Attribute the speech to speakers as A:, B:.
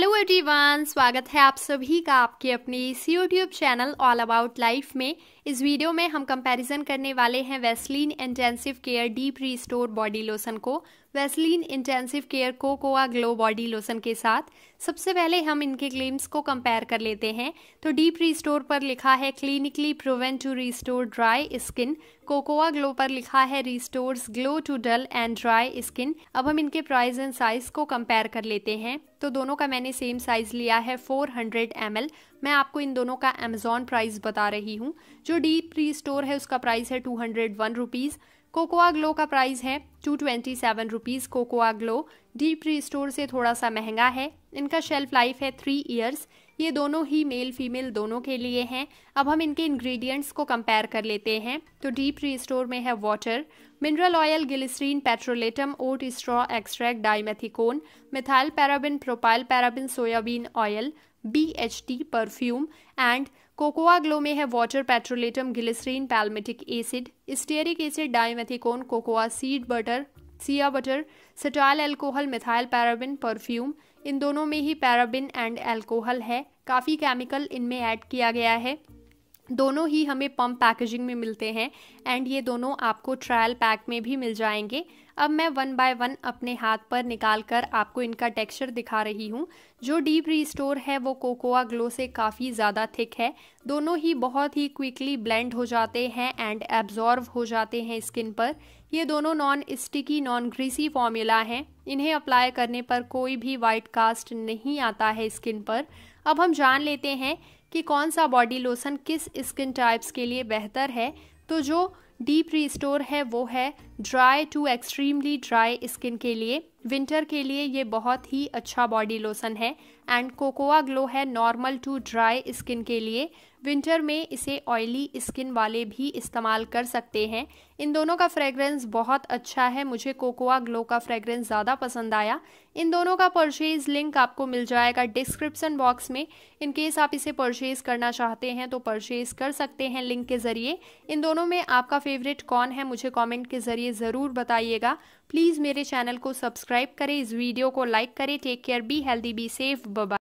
A: hello everyone स्वागत है आप सभी का आपके अपने इस YouTube channel all about life में इस वीडियो में हम कंपैरिजन करने वाले हैं Vaseline intensive care deep restore body lotion को वैसलीन इंटेंसिव केयर को कोआ ग्लो बॉडी लोशन के साथ सबसे पहले हम इनके क्लेम्स को कंपेयर कर लेते हैं तो डीप रिस्टोर पर लिखा है clinically proven to restore dry skin cocoa glow पर लिखा है restores glow to dull and dry skin अब हम इनके प्राइस एंड साइज को कंपेयर कर लेते हैं तो दोनों का मैंने सेम साइज लिया है 400 हंड्रेड मैं आपको इन दोनों का अमेजोन प्राइस बता रही हूँ जो डीप री स्टोर है उसका प्राइस है two hundred one rupees cocoa glow का प्राइस है two twenty seven rupees cocoa glow deep restore से थोड़ा सा महंगा है इनका शेल्फ लाइफ है थ्री ईयर्स ये दोनों ही मेल फीमेल दोनों के लिए हैं अब हम इनके इंग्रेडिएंट्स को कंपेयर कर लेते हैं तो डीप री स्टोर में है water mineral oil glycerine petrolatum oat straw extract dimethicone methyl paraben propyl paraben soybean oil B H T perfume and cocoa glow में है water petrolatum glycerine palmitic acid stearic acid dimethicone cocoa seed butter shea butter cetyl alcohol methyl paraben perfume इन दोनों में ही paraben and alcohol है काफ़ी chemical इनमें add किया गया है दोनों ही हमें पम्प पैकेजिंग में मिलते हैं एंड ये दोनों आपको ट्रायल पैक में भी मिल जाएंगे अब मैं वन बाय वन अपने हाथ पर निकाल कर आपको इनका टेक्सचर दिखा रही हूँ जो डीप रीस्टोर है वो कोकोआ ग्लो से काफ़ी ज़्यादा थिक है दोनों ही बहुत ही क्विकली ब्लेंड हो जाते हैं एंड एब्जॉर्व हो जाते हैं स्किन पर ये दोनों non sticky non greasy formula हैं इन्हें अप्लाई करने पर कोई भी वाइट कास्ट नहीं आता है स्किन पर अब हम जान लेते हैं कि कौन सा बॉडी लोशन किस स्किन टाइप्स के लिए बेहतर है तो जो डीप रिस्टोर है वो है dry to extremely dry skin के लिए विंटर के लिए ये बहुत ही अच्छा बॉडी लोशन है एंड कोकोआ ग्लो है नॉर्मल टू ड्राई स्किन के लिए विंटर में इसे ऑयली स्किन वाले भी इस्तेमाल कर सकते हैं इन दोनों का फ्रेगरेंस बहुत अच्छा है मुझे कोकोआ ग्लो का फ्रेगरेंस ज़्यादा पसंद आया इन दोनों का परचेज़ लिंक आपको मिल जाएगा डिस्क्रिप्सन बॉक्स में इन केस आप इसे परचेज़ करना चाहते हैं तो परचेज़ कर सकते हैं लिंक के ज़रिए इन दोनों में आपका फेवरेट कौन है मुझे कॉमेंट के ज़रिए ज़रूर बताइएगा प्लीज़ मेरे चैनल को सब्सक्राइब सब्सक्राइब करें इस वीडियो को लाइक करें take care be healthy be safe bye